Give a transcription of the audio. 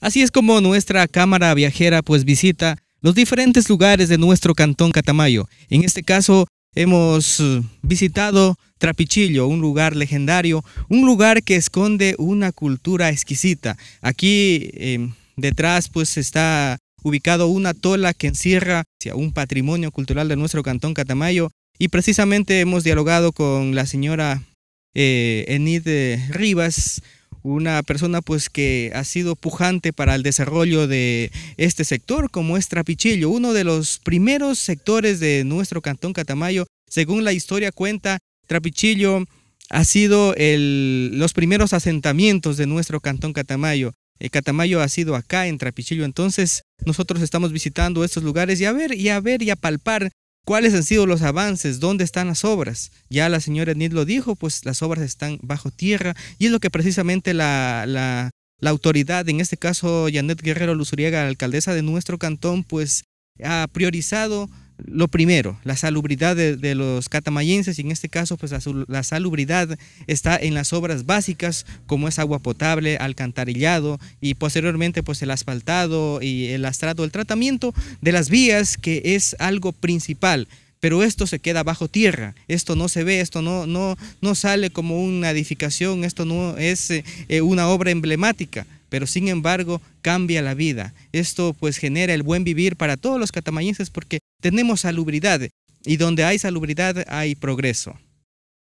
Así es como nuestra cámara viajera pues visita los diferentes lugares de nuestro cantón Catamayo. En este caso hemos eh, visitado Trapichillo, un lugar legendario, un lugar que esconde una cultura exquisita. Aquí em, detrás pues está ubicado una tola que encierra un patrimonio cultural de nuestro cantón Catamayo y precisamente hemos dialogado con la señora eh, Enid eh, Rivas, una persona pues que ha sido pujante para el desarrollo de este sector como es Trapichillo, uno de los primeros sectores de nuestro cantón Catamayo. Según la historia cuenta, Trapichillo ha sido los primeros asentamientos de nuestro cantón Catamayo. Eh, Catamayo ha sido acá en Trapichillo, entonces nosotros estamos visitando estos lugares y a ver y a ver y a palpar ¿Cuáles han sido los avances? ¿Dónde están las obras? Ya la señora Nid lo dijo, pues las obras están bajo tierra y es lo que precisamente la, la, autoridad, en este caso Janet Guerrero la alcaldesa de nuestro cantón, pues ha priorizado lo primero, la salubridad de, los catamayenses y en este caso pues la, salubridad está en las obras básicas como es agua potable, alcantarillado y posteriormente pues el asfaltado y el lastrado, el tratamiento de las vías que es algo principal. Pero esto se queda bajo tierra, esto no se ve, esto no, no, no sale como una edificación, esto no es eh, una obra emblemática pero sin embargo cambia la vida. Esto pues genera el buen vivir para todos los catamayenses porque tenemos salubridad y donde hay salubridad hay progreso.